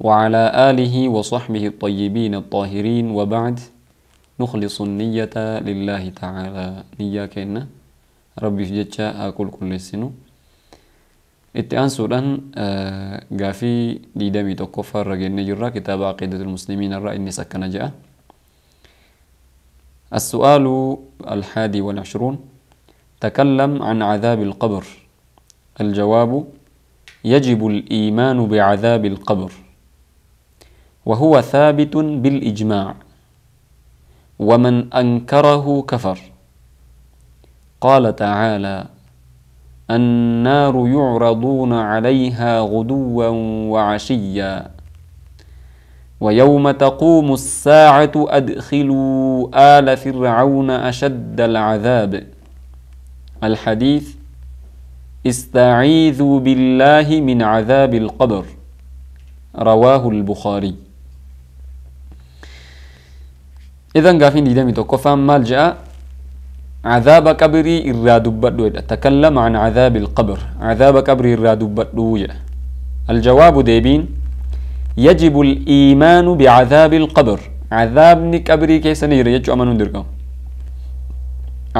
وعلى آله وصحبه الطيبين الطاهرين وبعد نخلص النية لله تعالى نية كينا ربي في جتشا أقول كل سنو اتئان سودان آه، غافي دمي توقف رجل جرا كتاب عقيدة المسلمين الرأي النساء سكن جاء السؤال الحادي والعشرون تكلم عن عذاب القبر الجواب يجب الإيمان بعذاب القبر وهو ثابت بالإجماع ومن أنكره كفر قال تعالى النار يعرضون عليها غدوا وعشيا ويوم تقوم الساعة أدخلوا آل فرعون أشد العذاب الحديث استعيذوا بالله من عذاب القبر رواه البخاري إذا قافين ديدامي توكو فهم مال جاء عذاب قبري إرادو بدو تكلم عن عذاب القبر عذاب قبري إرادو بدو الجواب ديبين يجب الإيمان بعذاب القبر عذابني قبري كيسا نجرى يجو أمانو درقم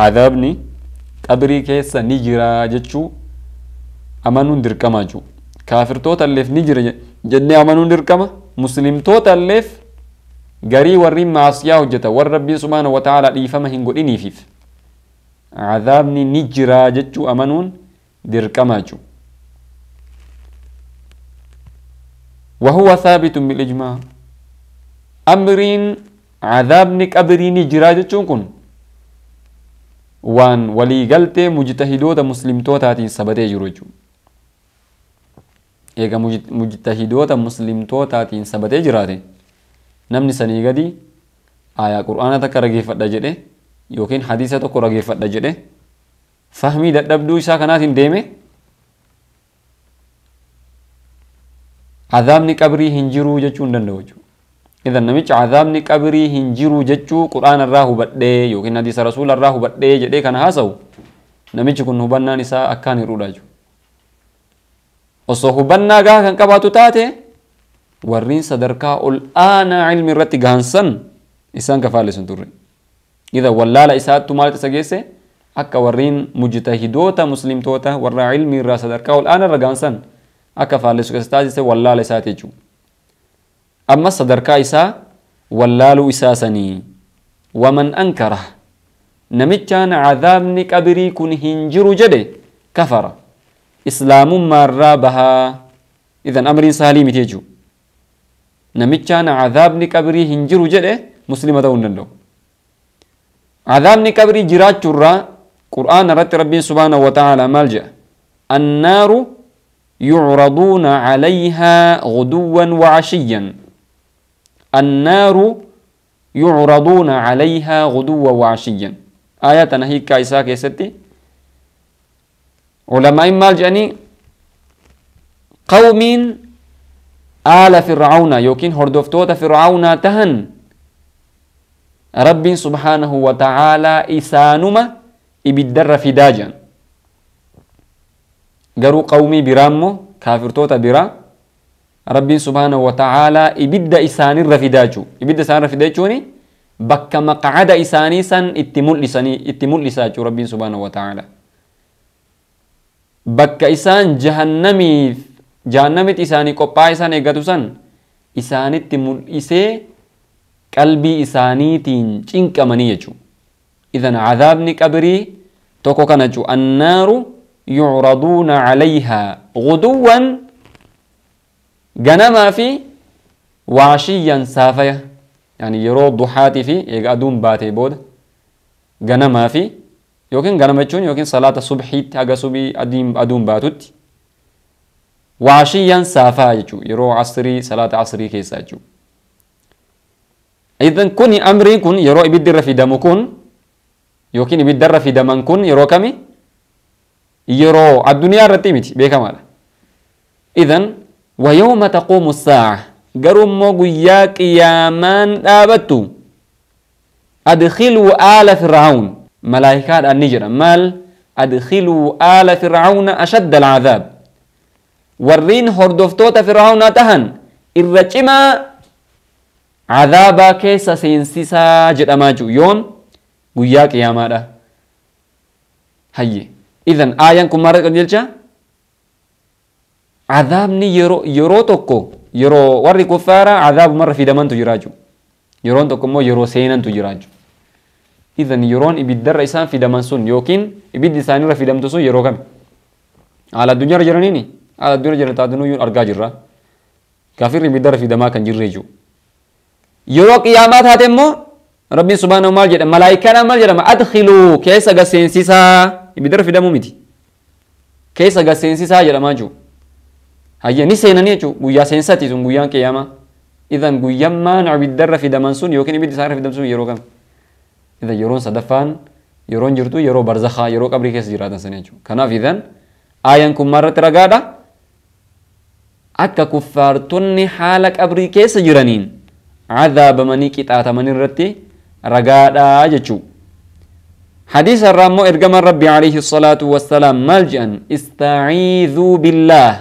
عذابني قبري كيسا نجرى يجو أمانو درقم جو كافر توتا الليف نجرى جدني أمانو درقم مسلم توتا الليف قري ورين معصية وجتا والرب سبحانه وتعالى فما هنقول إني فيف عذابني نجرا جتشو أمنون دركماجو وهو ثابت بالإجماع أمرين عذابني كبريني جرا جتشون كن وان ولي قلت مجتهدوتا مسلمتوتاتين سبتي جروجو إيقا مجتهدوتا مسلمتوتاتين سبتي جراتين namni sanii gadi aayaa qur'aana takka rageeffadha jedhe yookiin hadiisa tokko rageeffadha jedhe fahmii dadhabduu isaa kanaatiin deeme azaabni qabrii hin jiruu jechuu hin danda'u jechuudha. Idan namicha azaabni qabrii hin jiru jechuu qura'aana irraa hubadhee yookiin hadiisa rasuula irraa hubadhee jedhee kana haasa'u namichi kun hubannaan isaa akkaan hir'uudha jechuudha. Osoo hubannaa gahaa kan qabaatu taate warreen sadarkaa ol aanaa ilmi irratti gaansan isaan kafaallisun turre. Ida wallaala isaattu maalitti isa geesse akka warreen mujtahidoota muslimtoota warra ilmi irraa sadarkaa ol aanarra gaansan akka faallisu keessa taasise wallaala isaati jechuudha. Amma sadarkaa isaa wallaaluu isaasanii waman ankara namichaan cadaabni qabirii kun hin jiru jedhe kafara islaamummaa irraa bahaa idan amriin saalii miti jechuudha. namichaan azaabni qabrii hin jiru jedhe muslima ta'uu hin danda'u. Azaabni qabrii jiraachuurraa qur'aana irratti rabbiin subhaanahu wa ta'ala maal jedha? Annaaru يعرضون عليها غدوا وعشيا النار يعرضون عليها غدوا وعشيا آية نهي كايسا كيستي علماء مال جاني قوم آل فرعون يوكين هردوفتو فرعون تهن رب سبحانه وتعالى إسانما إبدر في فداجا قرو قومي برامو كافرتوتا برا رب سبحانه وتعالى إبد إسان الرفداجو إبد إسان الرفداجوني بك مقعد إساني سن إتمول لساني إتمول لساجو رب سبحانه وتعالى بك إسان جهنمي jaannamit isaanii qophaa'a isaan eeggatu san isaanitti mul'isee qalbii isaaniitiin cinqamanii jechuudha. إذن عذابني قبري توكو كنجو النار يعرضون عليها غدوا جنما في وعشيا سافية يعني يرو ضحاتي في يقعدون باتي بود جنما في يوكين جنما يوكين صلاة الصبح حق صبي أدوم باتوت وعشيا سافا يجو يرو عصري صلاة عصري كيسا يجو إذن كوني أمري كون يرو إبدر في دم كون يوكين إبدر في دم كون يرو كمي يرو الدنيا رتيمتي بيكا مالا إذن ويوم تقوم الساعة قرم مغيا من آبتو أدخلوا آل فرعون ملايكات النجرة مال أدخلوا آل فرعون أشد العذاب warriin hordoftoota fir'aawnaa tahan irra cimaa cadaabaa keessa seensisaa jedhamaa jiru yoon guyyaa qiyaamaadha hayye idan aayaan kun maal jecha cadaabni yeroo tokko yeroo warri kuffaara cadaabu marra fidamantu jiraa jiru yeroon tokko immoo yeroo seenantu jiraa jiru idan yeroon ibiddarra isaan fidaman sun yookiin ibiddi isaanirra fidamtu sun yeroo kami haala addunyaarra jiraniini dunia Yun arga jirra. Gaafirri ibiddarra fidamaa kan jirre jiru. Yeroo mal taate immoo rabbiin subhaanahu maal jedhama adkhilu, maal jedhama sensi sa, gaseensisaa ibiddarra fidamuu miti keessa gaseensisaa jada maju Hayyee ni seenanii jechuudha guyyaa seensati sun guyyaan qiyaamaa. Idan guyyaan bidara fi fidaman sun yookiin ibiddi isaarra fidam sun yeroo kam? Idan yeroon sadafan jirtu yeroo barzakhaa yeroo qabrii kes jiraatan sana ju Kanaaf idan ayan kun أكا كفار تني حالك أبري كيس جرانين عذاب مني كي تاتا qixaataman irratti ragaadhaa jechuu حديث الرامو إرقام ربي عليه الصلاة والسلام ملجأ استعيذوا بالله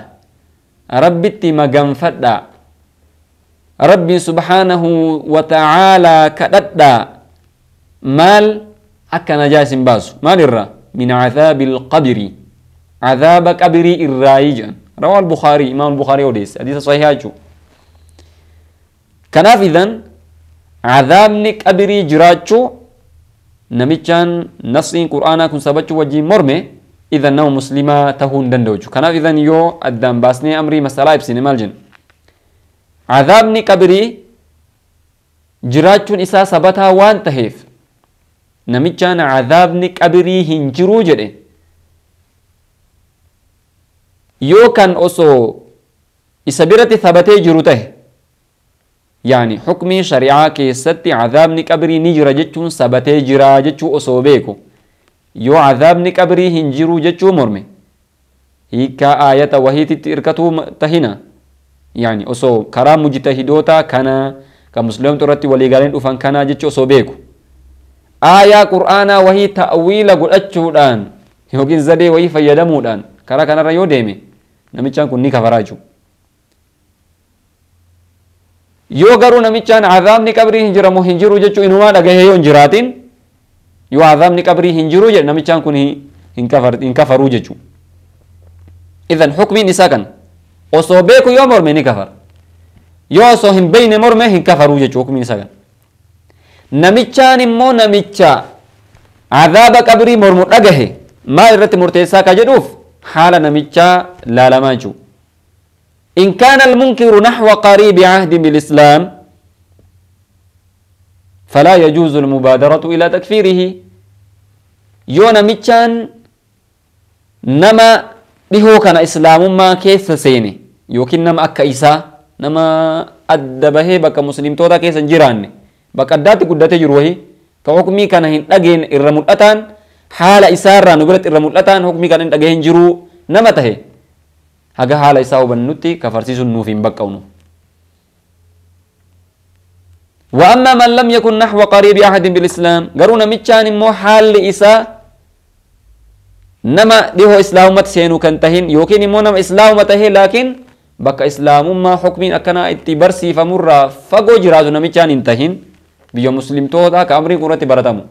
ربي تما قنفتا ربي سبحانه وتعالى كددا مال أكا نجاس باسو مال الرا من عذاب القبر عذاب قبري الرايجان رواه البخاري إمام البخاري وديس حديث صحيح كناف إذن عذابني كبري جراتشو نميتشان نصين قرآنا كن سبتشو وجي مرمي إذا نو مسلمة تهون دندوجو كناف إذن يو أدام باسني أمري مسألة إبسيني مالجن عذابني كبري jiraachuun isaa sabataa waan taheef namichaan cadaabni qabrii hin jiruu yoo kan osoo isa biratti thabatee jiru tahe yaani xukmii shari'aa keessatti cadaabni qabrii ni jira jechuun sabatee jiraa jechuu osoo beeku yoo cadaabni qabrii hin jiru jechuu morme hiikaa aayata wahiititti irkatuu tahina yaani osoo karaa mujtahidootaa kana ka muslimtu irratti waliigaleen dhufan kana jechuu osoo beeku aayaa qur'aanaa wahii ta'wiila godhachuudhaan yookiin zadee wahii fayyadamuudhaan karaa kanarra yoo deeme namichaan kun ni kafaraa jechuudha. Yoo garuu namichaan azaabni qabrii hin jiramu hin jiru jechuun inumaa dhagahee yoo hin jiraatin yoo azaabni qabrii hin jiru jedhe namichaan kun hin kafaruu jechuudha. Idan hukmiin isaa kan osoo beeku yoo morme ni kafara. Yoo osoo hin beekne morme hin kafaruu jechuudha hukmiin isaa kan. Namichaan immoo namicha azaaba qabrii mormu dhagahe maal irratti murteessaa ka jedhuuf haala namichaa لا لا ماجو إن كان المنكر نحو قريب عهد بالإسلام فلا يجوز المبادرة إلى تكفيره يونا ميتشان نما ديهو كان إسلام ما كيس سيني يوكين نما أكا إيسا نما أدبه بك مسلم تودا كيس جيران بك أدات قدات جروه كحكمي كان هن أجين إرمو حال إسارة نقولت إرمو حكمي كان هن أجين جرو نما تهي haga haala isaa hubannutti kafarsiisuun nuuf hin وأما من لم يكن نحو قريب أحد بالإسلام قرونا متشان مو حال إساء نما ديهو إسلام سينو كنتهن يوكين مو نما إسلام تهي لكن بك إسلام ما حكم أكنا اتبرسي فمرة فقو جرازو نمتشان انتهن بيو مسلم تودا كأمري قرات برتمو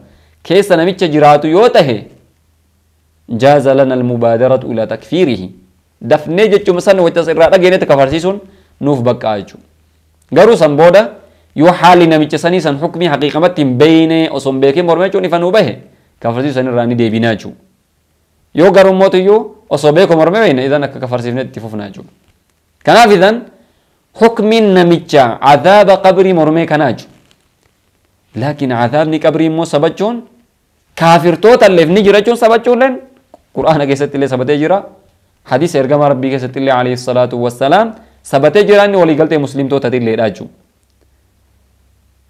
كيس نمتش جراتو يوته جاز لنا المبادرة إلى تكفيره dafnee jechuma san wata irraa dhageene takka farsiisuun nuuf baqqaa jechuudha. Garuu san booda yoo haalli namicha sanii san hukmii haqiiqamatti hin beeyne osoo hin beekin mormee jechuun ifa nuu bahe kafarsiisuu san irraa ni deebinaa jechuudha. Yoo garuu mootiyyuu osoo beeku mormee beekne idan akka kafarsiifnee itti fufnaa jechuudha. Kanaaf idan hukmiin namicha cadaaba qabrii mormee kanaa jechuudha. Laakiin cadaabni qabrii immoo sabachuun kaafirtoota illeef ni jira jechuun sabachuun leen quraana keessatti illee sabatee jira. حديث إرجام ربي كسرت الله عليه الصلاة والسلام ثبت جيراني ولي قلت مسلم تو تدل لراجو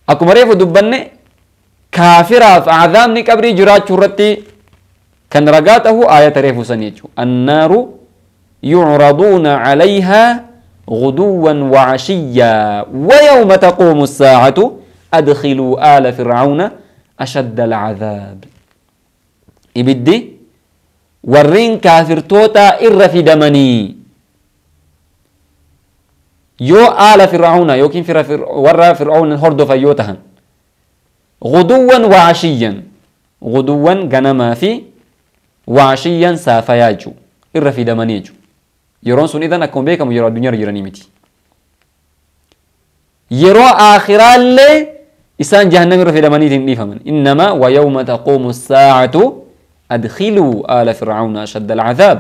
أكو مريف دبنة كافرة عذاب نكبري جراج شرتي كان رقاته آية تريف سنيجو النار يعرضون عليها غدوا وعشيا ويوم تقوم الساعة أدخلوا آل فرعون أشد العذاب إبدي warreen kaafirtoota irra fidamanii yoo aala fir'auna yookiin warra fir'auna hordofan yoo tahan guduwwan waashiyyan guduwwan ganamaa fi waashiyyan saafayaa jechuun irra fidamanii jechuun yeroon sun idan akkuma beekamu yeroo addunyaarra jiranii miti yeroo aakhiraallee isaan jahannam irra fidamaniitiin dhiifaman innamaa wayawma taquumu saacatu أدخلوا آل فرعون أشد العذاب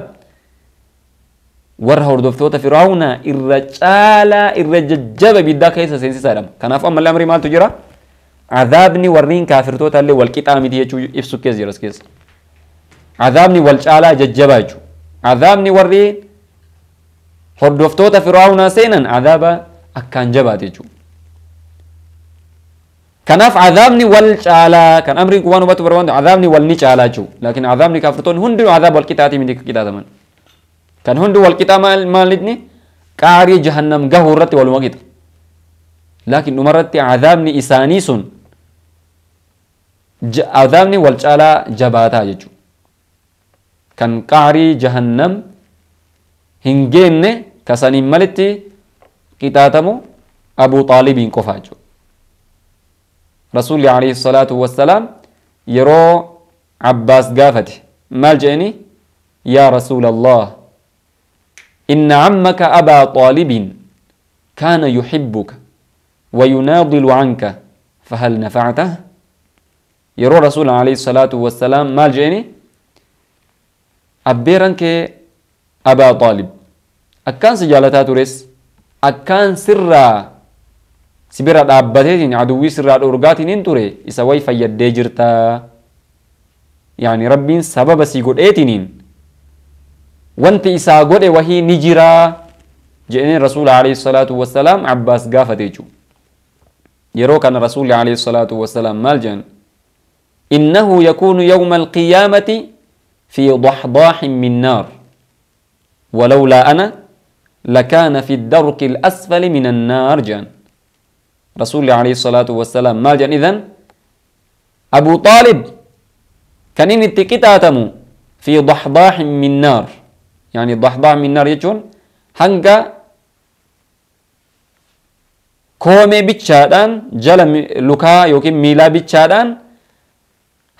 ورها وردو فتوتا فرعون إرجالا إرججب بيدا كيسا سينسي سالم كان أفهم أم الأمر ما تجرى عذابني ورين كافر توتا اللي والكتام دي يجو إفسو كيس جرس كيس عذابني والجالا ججبا يجو عذابني ورين وردو فتوتا فرعون سينا عذابا أكان جبا دي kanaaf azaabni wal caalaa kan amriin qubaan hubatu barbaadu azaabni wal ni caalaa jiru laakiin azaabni kaafirtoon hundinuu azaab wal qixaatii miti qixaataman kan hundi wal qixaa maalidni qaarii jahannam gahu irratti waluma qixa laakiin dhumarratti azaabni isaanii sun azaabni wal caalaa jabaataa jechu kan qaarii jahannam hin geenne kasaniin malitti qixaatamu abuu xaalibiin qofaa jechuudha رسول عليه الصلاة والسلام يرو عباس قافته ما جئني يا رسول الله إن عمك أبا طالب كان يحبك ويناضل عنك فهل نفعته يرو رسول عليه الصلاة والسلام ما جئني أبيرنك أبا طالب أكان سجالتات رس أكان سرّا سبيرا دابتين عدوي سرا دورغاتين انتوري إسا وي ويفا يدجرتا يعني ربين سبب سيقود ايتينين وانت إسا قود وهي نجرا جئنين رسول عليه الصلاة والسلام عباس قافة ديجو يرو كان رسول عليه الصلاة والسلام مالجان إنه يكون يوم القيامة في ضحضاح من نار ولولا أنا لكان في الدرك الأسفل من النار جان رسول الله عليه الصلاة والسلام ما جن إذن أبو طالب كان نتكت آتمو في ضحضاح من نار يعني ضحضاح من نار يجون هنگا كومي بيتشادان جل لكا يوكي ميلا بيتشادان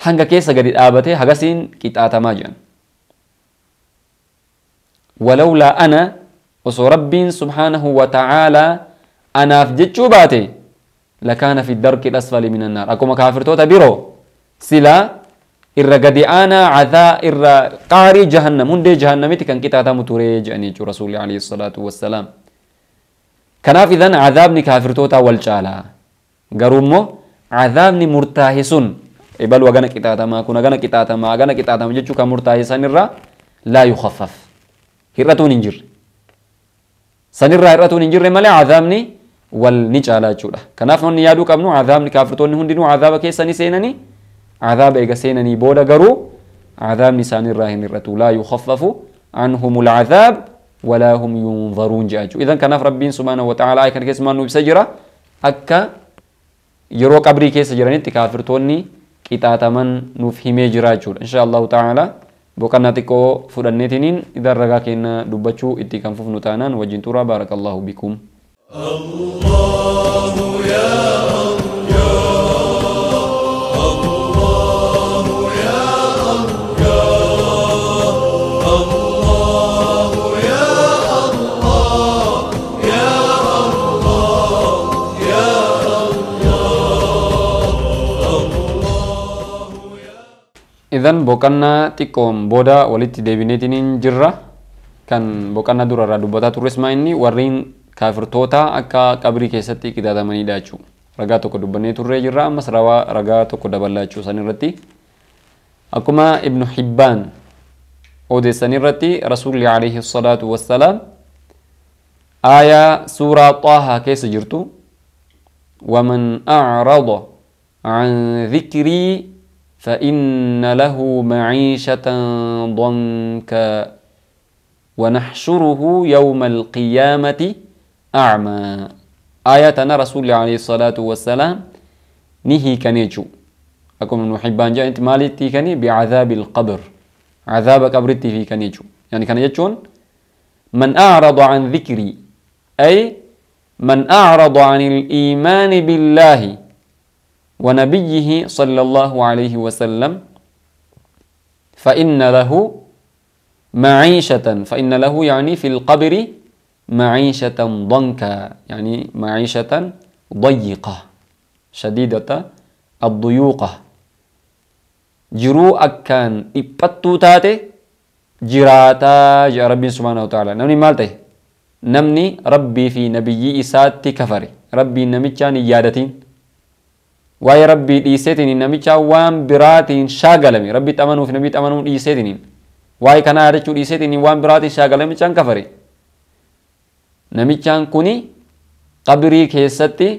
هنگا كيسا قد آبته هنگا سين كت آتما جن ولولا أنا وصو ربين سبحانه وتعالى أنا في جتشو باتي لكان في الدرك الأسفل من النار أكو مكافر توتا برو سلا الرقدي أنا عذا الر قاري جهنم من دي جهنم تكن كتا تام توريج أني جو رسول عليه الصلاة والسلام كناف إذن عذاب نكافر توتا والجالا قرومو عذاب نمرتاهسون إبل وغانا كتا تام أكونا غانا كتا تام أغانا كتا تام جيتشو كمرتاهسان الر لا يخفف هرتون إنجر سنرى هرتون إنجر مالي عذابني والنجالة جودة كناف من يادو كابنو عذاب نكافرتون نهون دينو عذاب كيسا نسينني عذاب ايغا سينني بودا غرو عذاب نسان الرهن الرتو لا يخفف عنهم العذاب ولا هم ينظرون جاجو إذن كناف ربين سبحانه وتعالى اي كان كيس ما نوب سجرة اكا يرو قبري كيس سجرني تكافرتون ني كتاتا من نفهمي جراجول إن شاء الله تعالى بوكا ناتيكو فرانيتينين إذا رغاكينا دوباتشو إتي كان فوف نتانان وجنتورا بارك الله بكم Idan boqannaa tikom boda waliti debinetinin jirra kan boqannaa durarraa dubbataa turis turisma ini waring كافر توتا أكا قبري كيستي كدا دامني داچو رغا توكو دبني تور رجرا مسروا رغا توكو دبلا چو سنرتي أكما ابن حبان أودي سنرتي رسول الله عليه الصلاة والسلام آية سورة طه كيس جرتو ومن أعرض عن ذكري فإن له معيشة ضنكا ونحشره يوم القيامة أعمى آياتنا رسول الله عليه الصلاة والسلام نهي كنيجو أكون من محبان جاء انت مالتي كني بعذاب القبر عذاب قبرتي في كنيجو يعني كان يجون من أعرض عن ذكري أي من أعرض عن الإيمان بالله ونبيه صلى الله عليه وسلم فإن له معيشة فإن له يعني في القبر معيشة ضنكا يعني معيشة ضيقة شديدة الضيوقة jiruu akkaan dhiphattuu taate jiraataa jaa rabbiin subhaanahu ta'ala namni maal ta'e namni rabbii fi nabiyyii isaatti kafare rabbiin namichaan hin yaadatiin waa'ee rabbii dhiiseetiin namichaa waan biraatiin shaagalame rabbii xamanuuf nabii xamanuu dhiiseetiin waa'ee kanaa yaadachuu dhiiseetiin waan biraatiin shaagalame caan kafare namichaan kuni qabrii keessatti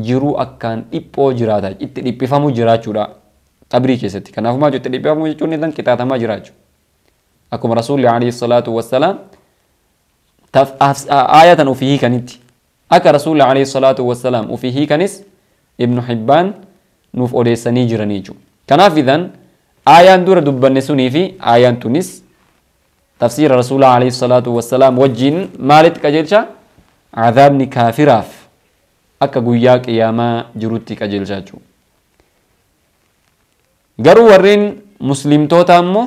jiruu akkaan dhiphoo jiraata. Itti dhiphifamu jiraachuudha qabrii keessatti. Kanaafuu maal itti dhiphifamu jechuun illee qixaatamaa jiraachuu. Akkuma rasuulli alayhi salaatu wassalaam aayatan ofii hiikanitti. Akka rasuulli alayhi salaatu wassalaam ofii hiikanis ibnu Hibbaan nuuf odeessanii jiranii jechuudha. Kanaaf idan aayaan dura dubbanne sunii aayaan tunis تفسير رسول الله عليه الصلاة والسلام وجين مالت كجلشا عذاب كافراف أكا قياك إياما جروتي كجلشا جو قروا ورين مسلم توتا أمو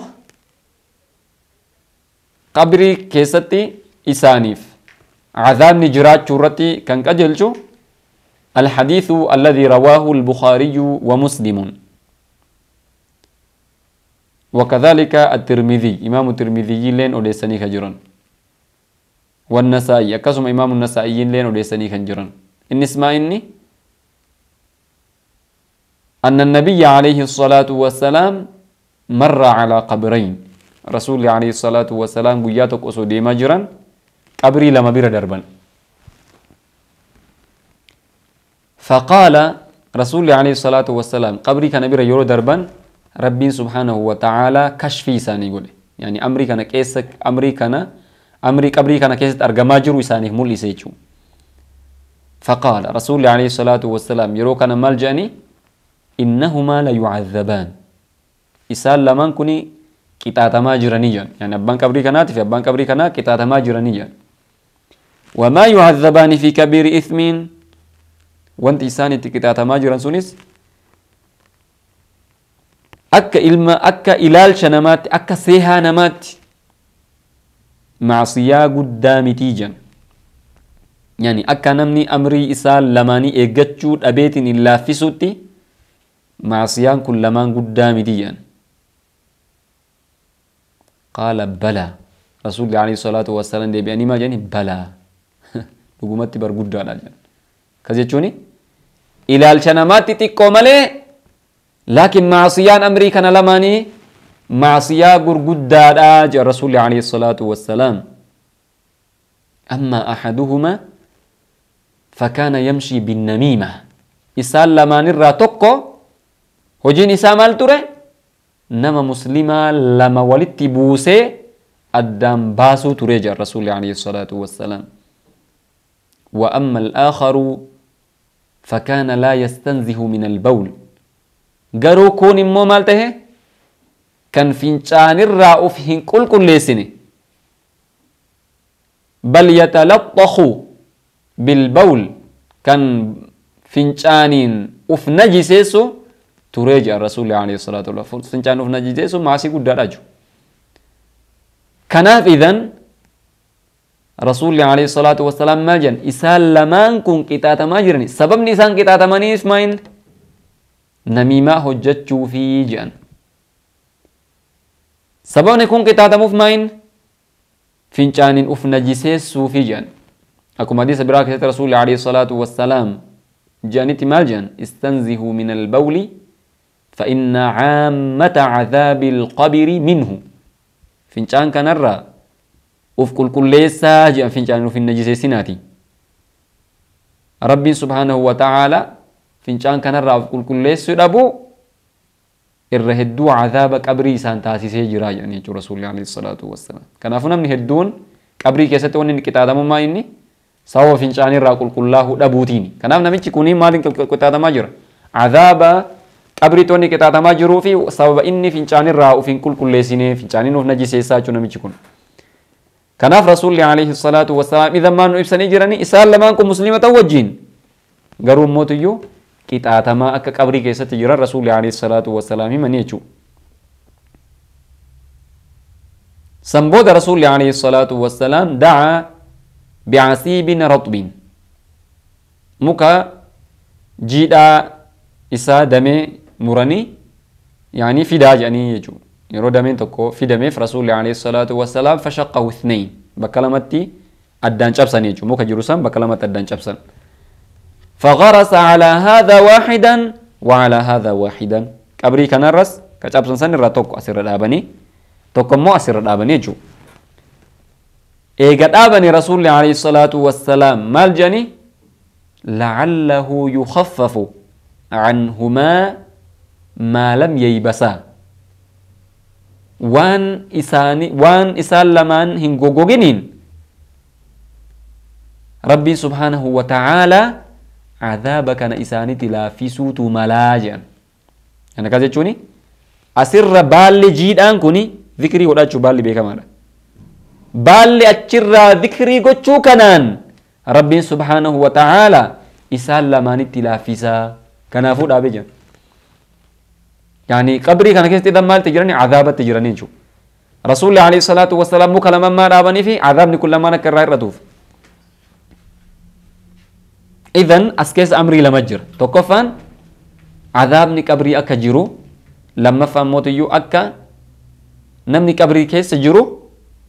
قبري كيستي إسانيف عذابني جرات شورتي كان كجلشو الحديث الذي رواه البخاري ومسلم وكذلك الترمذي إمام الترمذي لين أوليساني خجران والنسائي أكسم إمام النسائي لين أوليساني خجران إن اسمع إني أن النبي عليه الصلاة والسلام مر على قبرين رسول عليه الصلاة والسلام قياتك أسودي مجران قبري لما بير دربان فقال رسول عليه الصلاة والسلام قبري كان بير يورو دربان ربين سبحانه وتعالى كشفي ساني يقول يعني أمريكا نكيس أمريكا أمريكا أمريكا نكيس أرجما جرو ساني مولي سيجو فقال رسول الله عليه الصلاة والسلام يروك أنا ملجأني إنهما ليعذبان إسال لمن كني كتاتما جرانيا يعني أبان كبريكا كنات في أبان كبري كنا كتاتما جرانيا وما يعذبان في كبير إثمين وانت إساني تكتاتما جران سونيس akka ilma akka ilaalcha namaatti akka seehaa namaatti maasiyaa guddaa mitii jan yani akka namni amrii isaa lamaanii eeggachuu dhabeetiin hin laaffisutti maasiyaan kun lamaan guddaa mitii jan qaala balaa rasuulli alayhi salaatu wasalaam deebi'anii maa jedhani balaa dhugumatti barguddaadha jedhan kas jechuuni ilaalcha namaatti xiqqoo malee لكن معصيان أمريكا لماني معصية قرقدة آج الرسول عليه الصلاة والسلام أما أحدهما فكان يمشي بالنميمة إسال لما نرى تقو هجين إسام ترى نما مسلمة لما ولدت بوسي الدم باسو تريج الرسول عليه الصلاة والسلام وأما الآخر فكان لا يستنزه من البول garuu kun immoo maal tahe kan fincaanirraa uf hin qulqulleessine bal yatalaxaxu bilbawl kan fincaaniin uf najiseessu turee jea rasuulli alayhi salaatu wasallam fincaan uf najiseessu maasii guddaadha jiru kanaaf idan rasuulli alayhi salaatu wasalaam maal jedhan isaan lamaan kun qixaatamaa jirani sababni isaan qixaatamaniif maayin نميمة هجت في جان سببني كون كتاتم مفمين فين كان اوف نجسيس سوفي جان أكو مديس براكة رسول عليه الصلاة والسلام جانت جان استنزه من البول فإن عامة عذاب القبر منه فينشان كان اوف كل كل ليسا جان كان اوف النجسيسيناتي رب سبحانه وتعالى fincaan kanarraaf qulqulleessuu dhabu irra hedduu cadaaba qabrii isaan taasisee jira jedhan jechuudha rasuulli alayhi salaatu wassalaam. Kanaafuu namni hedduun qabrii keessatti wanni inni qixaaxamummaa inni sababa fincaan irraa qulqullaa'uu dhabuutiini. Kanaaf namichi kuni maaliin qixaaxamaa jira? Cadaaba qabrii toonni qixaaxamaa jiruu fi sababa inni fincaan irraa of hin qulqulleessine fincaanin of najiseessaa jechuun namichi kun. Kanaaf rasuulli alayhi salaatu wassalaam idan maan nu ibsanii jiranii isaan lamaan kun musliimata wajjiin garuu mootiyyuu qixaatamaa akka qabrii keessatti jiran rasuulli alayhi salaatu wasalaam himan jechuudha. san booda rasuulli alayhi salaatu wasalaam dacaa bicasiibin ratbin muka jiidhaa isaa damee muranii yaanii fidaa jedhanii jechuudha yeroo dameen tokko fidameef rasuulli alayhi salaatu wasalaam fashaqahu ithnayn bakka lamatti addaan cabsan jechuudha muka jiru san bakka lamatti addaan cabsan. فغرس على هذا واحدا وعلى هذا واحدا كبري كان الرس كتاب سن الرا توكو أسر الأبني توكو مو أسر الأبني جو إيقات أبني رسول الله عليه الصلاة والسلام مال لعله يخفف عنهما ما لم ييبسا وان إساني وان إسان لمن هنغوغوغنين ربي سبحانه وتعالى عذاب كان إساني تلا في سوت ملاجا أنا يعني كذا تشوني أسر بالي جيدان كوني ذكري ولا تشو بالي بيكا مالا بالي أتشرا ذكري قوتشو كنان ربي سبحانه وتعالى إسان لماني تلا فيسا كنافو دابي جان يعني قبري كان كيس تدمال تجراني عذاب تجراني شو رسول الله عليه الصلاة والسلام مكلما ما رابني في عذاب نكل ما نكرر ردوف إذن أسكيس أمري لمجر توقفا عذابني كبري أكا جيرو لما فموت يو أكا نمني كبري كيس جيرو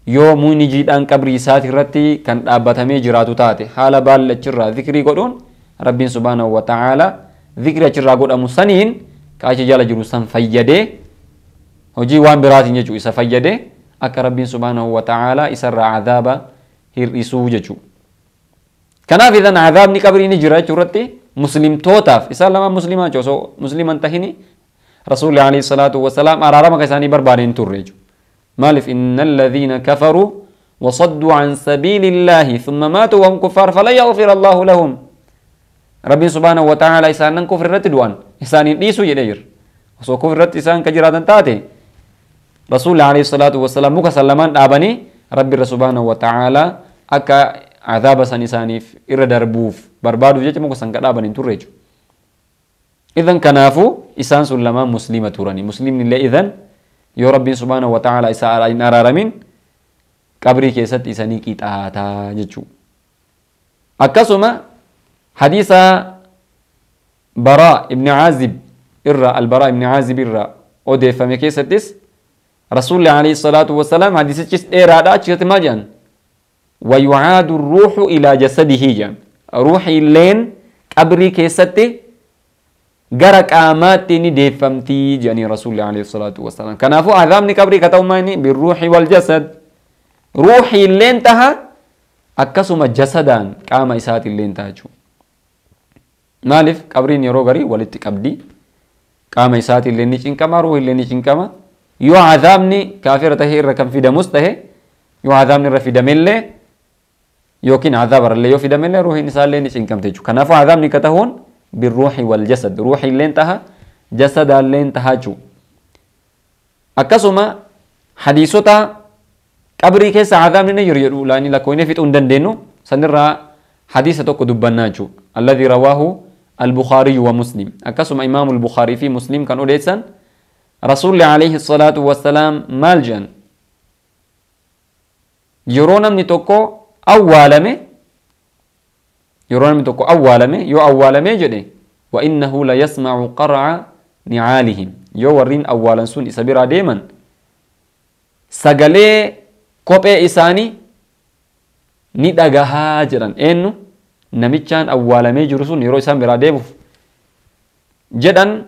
yoo muuyni jiidhaan qabrii isaati irratti kan dhaabbatamee jiraatu taate haala baalla achirraa zikrii godhuun rabbiin subhaanahu wa ta'aala zikrii achirraa godhamu saniin kaacha jala jiru san fayyadee hojii waan biraatiin jechuu isa fayyadee akka rabbiin subhaanahu wa ta'aala isarraa cadaaba hir'isuu jechuudha. Kanaaf isan azaabni qabrii ni jira jechuurratti muslimtootaaf isaan lama muslimaa osoo musliman tahini rasuulli alayhi salaatu wasalaam araarama ka isaanii barbaadee hin turre jechuudha. Maaliif inna alladhiina kafaruu وصدوا عن سبيل الله ثم ماتوا وهم كفار فلا يغفر الله لهم ربي سبحانه وتعالى إسان كفر رتدوان إسان ديسو يدير وصو كفر رت إسان كجرادن تاتي رسول عليه الصلاة والسلام مكسلمان آبني ربي سبحانه وتعالى أكا عذاب سن إسانيف إر دربوف بربادو جيش مكو سنقل آبان انتور ريجو إذن كنافو إسان سلما مسلمة توراني مسلم لله إذن يا رب سبحانه وتعالى إساء إن أرارمين قبري كيسات إساني كيت آتا جيشو أكسما حديثة براء ابن عازب إرى البراء ابن عازب إرى أودي فمي كيستس رسول الله عليه الصلاة والسلام حديث إيرادا أجيت ما جان ويعاد الروح إلى جسده جان روح لين قبري كيستي غرق آماتني ديفمتي جاني رسول الله عليه الصلاة والسلام كنافو أعظام نكبري كتوما بالروح والجسد روح اللين تها أكسما جسدا كاما إسات لين تاجو مالف قبري ني روغري ولت قبدي كاما إسات لين نيشن كما روح لين نيشن كما يو عذابني كافر تهير كم في دمستهي يو عذابني رفي دميلي يوكين عذاب اللي يوفي دم اللي روحي نسال لين شنكم تجو كنافو عذاب نكتهون بالروح والجسد روحي لين تها جسد لين تهاجو أكسما حديثوتا قبري كيس عذاب لين يريدو لاني لكوين في تندن دينو سنرى حديثة تقو دبناجو الذي رواه البخاري ومسلم أكسما إمام البخاري في مسلم كان أوليسان رسول عليه الصلاة والسلام مالجان يرون من توكو awwaalame yeroo namni tokko awwaalame yoo awwaalamee jedhe wa innahu la yasmacu qaraca nicaalihim yoo warriin awwaalan sun isa biraa deeman sagalee kophee isaanii ni dhagahaa jedhan eenyu namichaan awwaalamee jiru sun yeroo isaan biraa deemuuf jedhan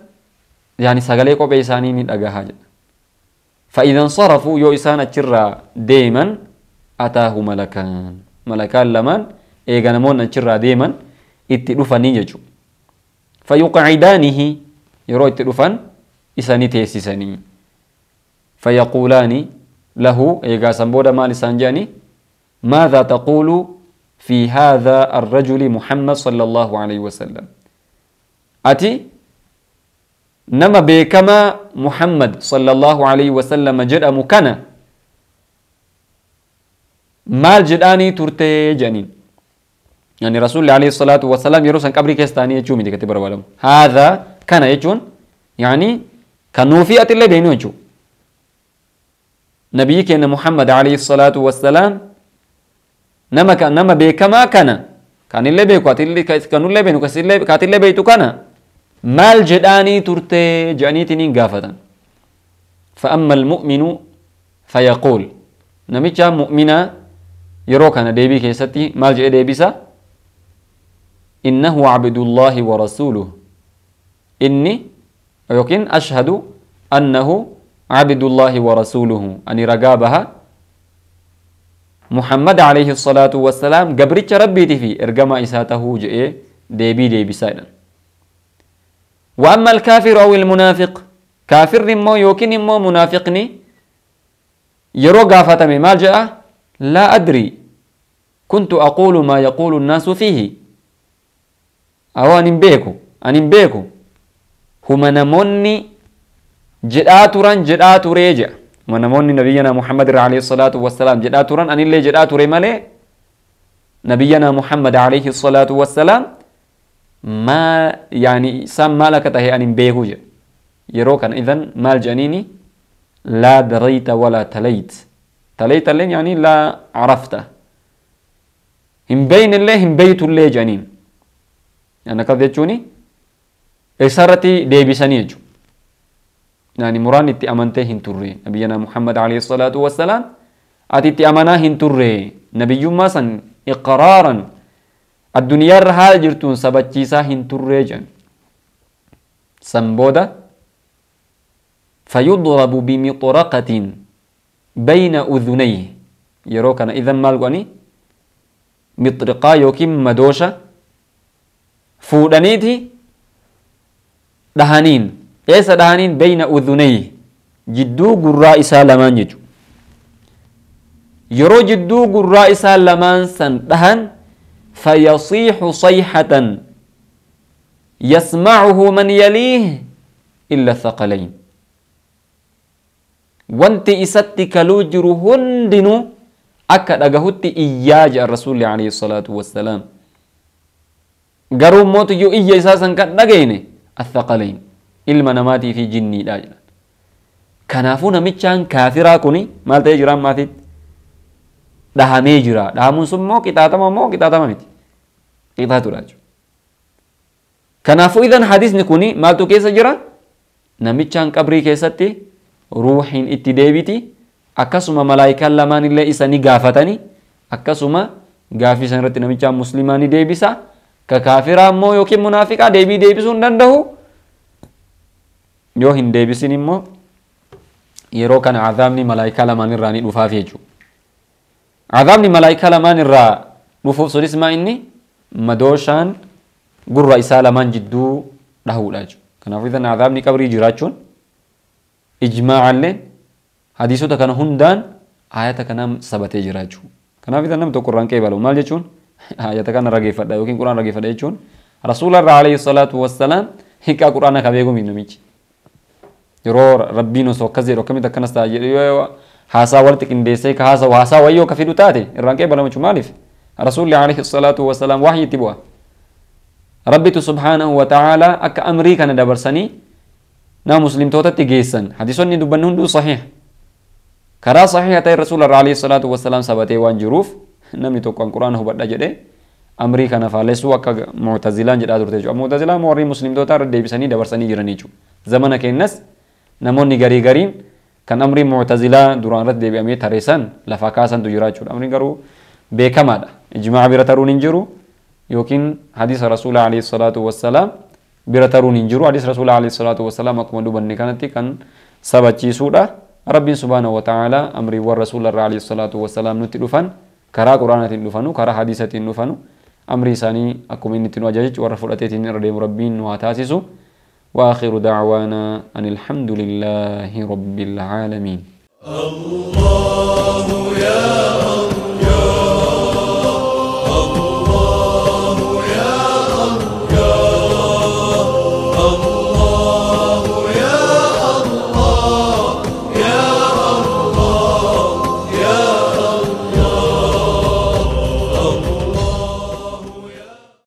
yaani sagalee kophee isaanii ni dhagahaa jedhan فإذا انصرفوا يو إسانة ترى ديما أتاه ملكان ملكان لمن eega namoonni achirraa deeman itti نيجو فيقعدانه يروي تلفن إساني تيسيساني فيقولان له إيغا سنبودا مال سانجاني ماذا تقول في هذا الرجل محمد صلى الله عليه وسلم أتي نما بكما محمد صلى الله عليه وسلم جرأ مكانا مال جداني ترتي جنين يعني رسول الله عليه الصلاة والسلام يروسن قبري كستاني يجو من كتب روالم هذا كان يجون يعني في اللي بينو يجو نبي كان محمد عليه الصلاة والسلام نما كان نما بكما كان كان اللي بيكو اللي كان اللي بينو كسي اللي كات اللي بيتو كان مال جداني ترتي جاني تنين قافة فأما المؤمن فيقول كان مؤمنا yeroo kana deebii keessatti maal jedhee deebisa innahu cabdullaahi wa rasuuluh inni yookiin ashhadu annahu cabdullaahi wa rasuuluhu ani ragaa baha محمد عليه الصلاة والسلام قبرتش ربي تفي إرقما إساته جئ ديبي ديبي سايدا وأما الكافر أو المنافق كافر مو يوكن مو منافقني يرو قافتمي ما جاء لا أدري كنت أقول ما يقول الناس فيه أو أنبيكو أنبيكو هما نموني جدآ تران جدآ تريجا ونموني نبينا محمد عليه الصلاة والسلام جدآ تران أن اللي جدآ تري مالي نبينا محمد عليه الصلاة والسلام ما يعني سام مالك تهي أنبيكو جا يروكا إذن مال جنيني لا دريت ولا تليت تلي تلين يعني لا عرفته هم بين الله هم بيت الله جانين يعني كذا يجوني إسارتي ديبساني يجو يعني مران اتي أمانته هن تري نبينا محمد عليه الصلاة والسلام أتي اتي أمنا هن تري نبي يوم سن إقرارا الدنيا رها جرتون جيسا هن تري جان سنبودا فيضرب بمطرقة بين أذنيه يروك أنا إذا مالقني مطرقا يوكيم مدوشة فودانيتي دهانين إيسا دهانين بين أذنيه جدو قراء سالمان يجو يرو جدو قراء سالمان سن دهان فيصيح صيحة يسمعه من يليه إلا ثقلين wanti isatti kaluu jiru hundinuu akka dhagahutti iyyaa jedhan rasuulli alayhi salaatu wassalaam garuu mootiyyuu iyya isaa san kan dhagayne athaqalayn ilma namaatii fi jinniidha jedhan kanaafuu namichaan kaafiraa kuni maal ta'ee jiraan maatiitti dhahamee jira dhahamuun sun moo qixaaxama moo qixaaxama miti qixaatudha jechuudha kanaafuu idan hadiisni kuni maaltu keessa jira namichaan qabrii keessatti ruuxiin itti deebiti akkasuma malaayikaan lamaan illee isa ni gaafatani akkasuma gaafii san irratti namichaan muslimaa ni deebisa ka kaafiraa immoo yookiin munaafiqaa deebii deebisuu hin danda'u yoo hin deebisin immoo yeroo kana azaabni malaayikaa lamaan irraa ni dhufaaf jechuudha. Azaabni malaayikaa lamaan irraa dhufuuf sunis maa inni madooshaan gurra isaa lamaan jidduu dhahuudha jechuudha. Kanaaf isan azaabni qabrii jiraachuun ijmaa'allee hadiisota kana hundaan ayata kanaan sabatee jira jechuudha. Kanaaf itti namni tokko irraan qeebalu maal jechuun ayata kana rageeffadha yookiin quraan rageeffadha jechuun rasuularraa alayhi salaatu wassalaam hiiqaa quraana ka beeku namichi. Yeroo rabbiin osoo akkas jedhu akkamitti akkanas ta'a jedhu haasaa walitti qindeessee ka haasawu haasaa wayyoo ka fidu taate irraan qeebalamu jechuun maaliif? Rasuulli alayhi salaatu wassalaam wahyii itti bu'a. Rabbitu subhaanahu wa ta'aalaa akka amrii kana dabarsanii nama muslimtootatti geessan hadisonni dubbanni hunduu sahiha karaa sahiha ta'e rasuula irraa alayhi salaatu wasalaam sabatee waan jiruuf namni tokko an quraana hubadha jedhee amrii kana faallessuu akka mu'tazilaan jedhaa turte jechuudha mu'tazilaan warri muslimtootaa irra deebisanii dabarsanii jiran jechuudha zamana keenyas namoonni garii gariin kan amrii mu'tazilaa duraan irratti deebi'amee tareessan lafa kaasantu jira jechuudha amriin garuu beekamaadha ijmaa bira taruun hin jiru yookiin hadiisa rasuulaa alayhi salaatu wasalaam bira taruun hin jiru. Hadiis Rasuulaa alayhi salaatu wasalaam akkuma dubanne kanatti kan sabachiisuudha. Rabbiin subhaana wa ta'aalaa amriiwwan Rasuularraa alayhi salaatu wasalaam nutti dhufan karaa Quraanaatiin dhufanu karaa hadiisatiin dhufanu amri isaanii akkuma inni itti nu ajajachu warra fudhateetiin irra deemu Rabbiin nu haa taasisu. وآخر دعوانا أن الحمد لله رب العالمين الله يا الله